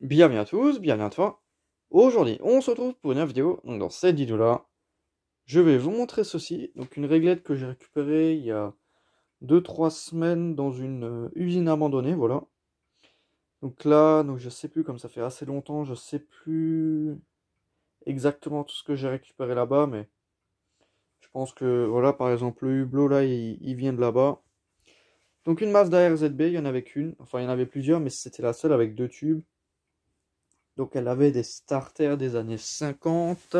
Bienvenue à tous, bienvenue à toi. Aujourd'hui, on se retrouve pour une vidéo. dans cette vidéo-là, je vais vous montrer ceci. Donc une réglette que j'ai récupérée il y a 2-3 semaines dans une euh, usine abandonnée, voilà. Donc là, donc je sais plus, comme ça fait assez longtemps, je sais plus exactement tout ce que j'ai récupéré là-bas, mais je pense que, voilà, par exemple, le hublot, là, il, vient de là-bas. Donc une masse d'ARZB, il y en avait qu'une, enfin il y en avait plusieurs, mais c'était la seule avec deux tubes. Donc elle avait des starters des années 50.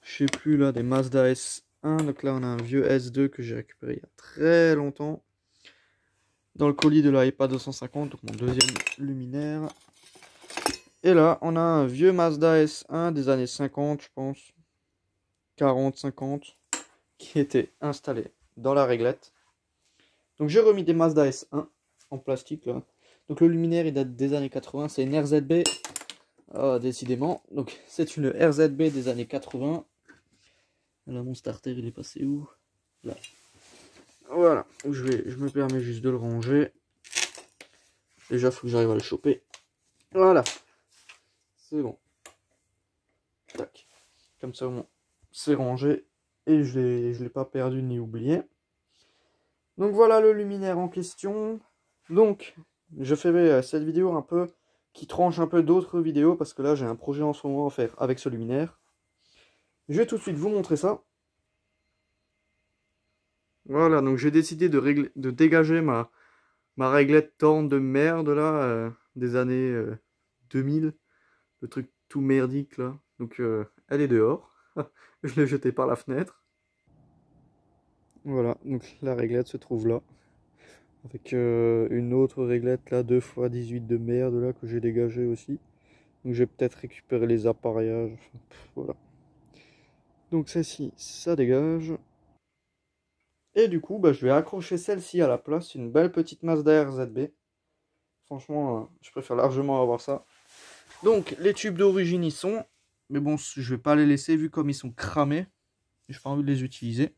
Je sais plus là, des Mazda S1. Donc là on a un vieux S2 que j'ai récupéré il y a très longtemps. Dans le colis de la EPA 250, donc mon deuxième luminaire. Et là on a un vieux Mazda S1 des années 50 je pense. 40-50 qui était installé dans la réglette. Donc j'ai remis des Mazda S1 en plastique là. Donc le luminaire, il date des années 80, c'est une RZB, ah, décidément. Donc c'est une RZB des années 80. Là, mon starter, il est passé où Là. Voilà, je, vais, je me permets juste de le ranger. Déjà, il faut que j'arrive à le choper. Voilà. C'est bon. Tac. Comme ça, moins c'est rangé. Et je ne l'ai pas perdu ni oublié. Donc voilà le luminaire en question. Donc, je fais euh, cette vidéo un peu qui tranche un peu d'autres vidéos parce que là j'ai un projet en ce moment à faire avec ce luminaire. Je vais tout de suite vous montrer ça. Voilà, donc j'ai décidé de, dégager ma, ma réglette tant de merde là, euh, des années 2000. Euh, Le truc tout merdique là. Donc elle est dehors. je l'ai jetée par la fenêtre. Voilà, donc la réglette se trouve là avec euh, une autre réglette là 2 x 18 de merde là que j'ai dégagé aussi donc j'ai peut-être récupéré les appareillages voilà donc celle-ci ça dégage et du coup bah, je vais accrocher celle-ci à la place une belle petite masse d'air ZB. franchement euh, je préfère largement avoir ça donc les tubes d'origine y sont mais bon je vais pas les laisser vu comme ils sont cramés j'ai pas envie de les utiliser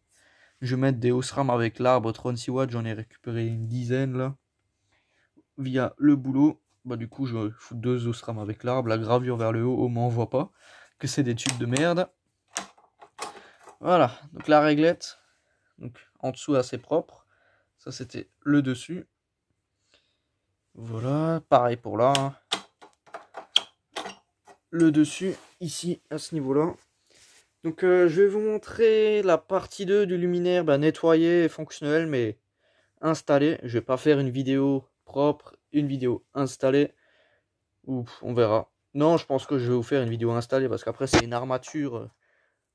je vais mettre des Osram avec l'arbre 36 watts. J'en ai récupéré une dizaine là. Via le boulot. Bah du coup je fous deux Osram avec l'arbre. La gravure vers le haut, on ne voit pas. Que c'est des tubes de merde. Voilà. Donc la réglette. Donc en dessous assez propre. Ça c'était le dessus. Voilà. Pareil pour là. Hein. Le dessus, ici, à ce niveau-là. Donc euh, je vais vous montrer la partie 2 du luminaire bah, nettoyé et fonctionnel mais installé. Je vais pas faire une vidéo propre, une vidéo installée. Oups, on verra. Non, je pense que je vais vous faire une vidéo installée parce qu'après c'est une armature, euh,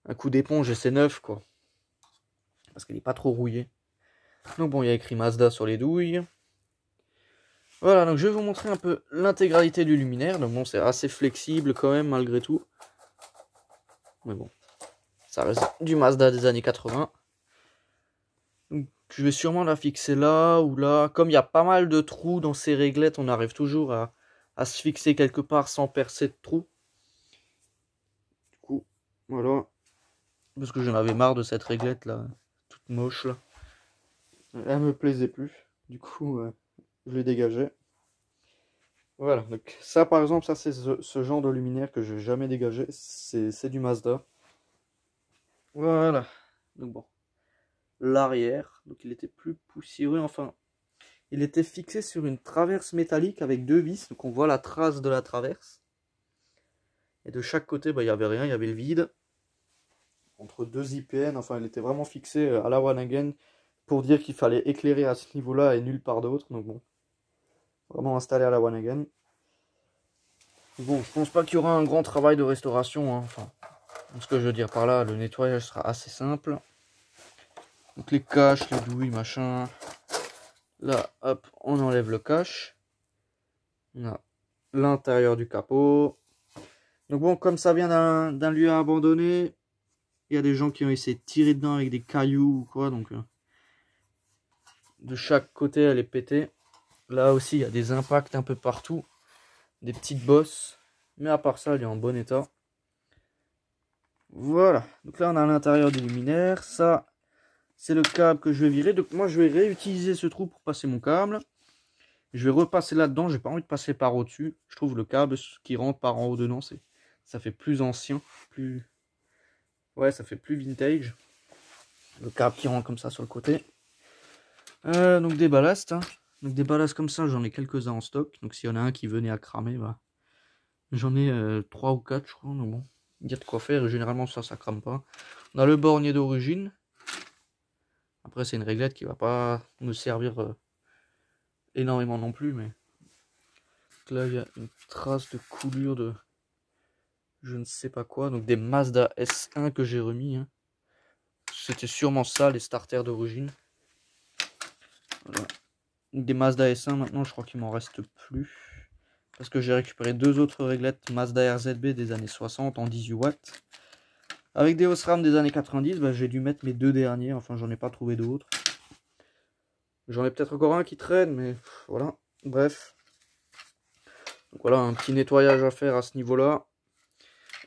un coup d'éponge et c'est neuf quoi. Parce qu'elle n'est pas trop rouillée. Donc bon, il y a écrit Mazda sur les douilles. Voilà, donc je vais vous montrer un peu l'intégralité du luminaire. Donc bon, c'est assez flexible quand même malgré tout. Mais bon du Mazda des années 80. Donc, je vais sûrement la fixer là ou là. Comme il y a pas mal de trous dans ces réglettes, on arrive toujours à, se fixer quelque part sans percer de trous. Du coup, voilà. Parce que j'en avais marre de cette réglette là, toute moche là. Elle me plaisait plus. Du coup, euh, je l'ai dégagée. Voilà, donc ça par exemple, ça c'est ce, genre de luminaire que je jamais dégagé. C'est du Mazda. Voilà. Donc bon. L'arrière, donc il était plus poussiéreux, enfin, il était fixé sur une traverse métallique avec deux vis, donc on voit la trace de la traverse. Et de chaque côté, bah, il n'y avait rien, il y avait le vide. Entre deux IPN, enfin, il était vraiment fixé euh, à la Again, pour dire qu'il fallait éclairer à ce niveau-là et nulle part d'autre. Donc bon, vraiment installé à la One Again, Bon, je pense pas qu'il y aura un grand travail de restauration. Hein. Enfin, ce que je veux dire par là, le nettoyage sera assez simple. Donc les caches, les douilles, machin. Là, hop, on enlève le cache. On a l'intérieur du capot. Donc bon, comme ça vient d'un lieu abandonné, il y a des gens qui ont essayé de tirer dedans avec des cailloux ou quoi. Donc euh, de chaque côté, elle est pétée. Là aussi, il y a des impacts un peu partout. Des petites bosses. Mais à part ça, elle est en bon état. Voilà. Donc là, on a l'intérieur des luminaires. Ça, c'est le câble que je vais virer. Donc moi, je vais réutiliser ce trou pour passer mon câble. Je vais repasser là-dedans. J'ai pas envie de passer par au-dessus. Je trouve le câble qui rentre par en haut dedans, c'est ça fait plus ancien, plus ouais, ça fait plus vintage. Le câble qui rentre comme ça sur le côté. Euh, donc des ballasts. Hein. Donc des ballasts comme ça, j'en ai quelques-uns en stock. Donc s'il y en a un qui venait à cramer, bah, j'en ai euh, trois ou quatre je crois. bon, il y a de quoi faire. Et généralement, ça, ça crame pas. On a le bornier d'origine. Après, c'est une réglette qui va pas nous servir euh, énormément non plus. Mais là, il y a une trace de coulure de je ne sais pas quoi. Donc des Mazda S1 que j'ai remis. Hein. C'était sûrement ça, les starters d'origine. Voilà. Des Mazda S1, maintenant, je crois qu'il m'en reste plus parce que j'ai récupéré deux autres réglettes Mazda RZB des années 60 en 18 watts. Avec des hausses des années 90, bah, j'ai dû mettre mes deux derniers, enfin j'en ai pas trouvé d'autres. J'en ai peut-être encore un qui traîne, mais voilà, bref. voilà, un petit nettoyage à faire à ce niveau-là.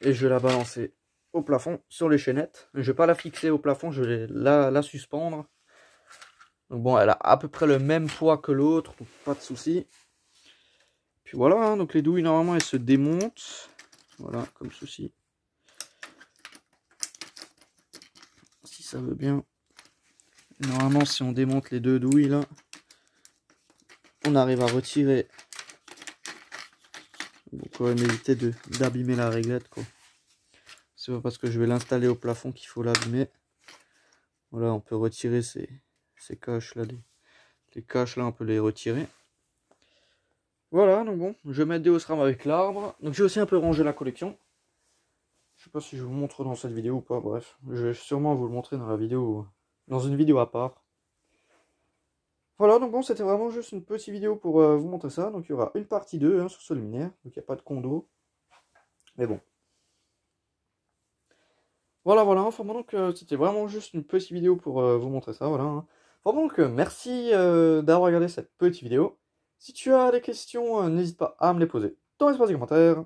Et je vais la balancer au plafond sur les chaînettes. Je vais pas la fixer au plafond, je vais la, la suspendre. Donc bon, elle a à peu près le même poids que l'autre, pas de souci voilà, hein, donc les douilles, normalement, elles se démontent. Voilà, comme ceci. Si ça veut bien. Normalement, si on démonte les deux douilles, là, on arrive à retirer. Donc, quand même éviter d'abîmer la réglette, quoi. C'est pas parce que je vais l'installer au plafond qu'il faut l'abîmer. Voilà, on peut retirer ces, caches là, des les caches là, on peut les retirer. Voilà, donc bon, je vais mettre des osram avec l'arbre. Donc j'ai aussi un peu rangé la collection. Je sais pas si je vous montre dans cette vidéo ou pas, bref. Je vais sûrement vous le montrer dans la vidéo, dans une vidéo à part. Voilà, donc bon, c'était vraiment juste une petite vidéo pour euh, vous montrer ça. Donc il y aura une partie 2 hein, sur ce luminaire, donc il n'y a pas de condo. Mais bon. Voilà, voilà, enfin bon, donc c'était vraiment juste une petite vidéo pour euh, vous montrer ça, voilà. Enfin bon, donc merci euh, d'avoir regardé cette petite vidéo. Si tu as des questions, euh, n'hésite pas à me les poser dans l'espace des commentaires.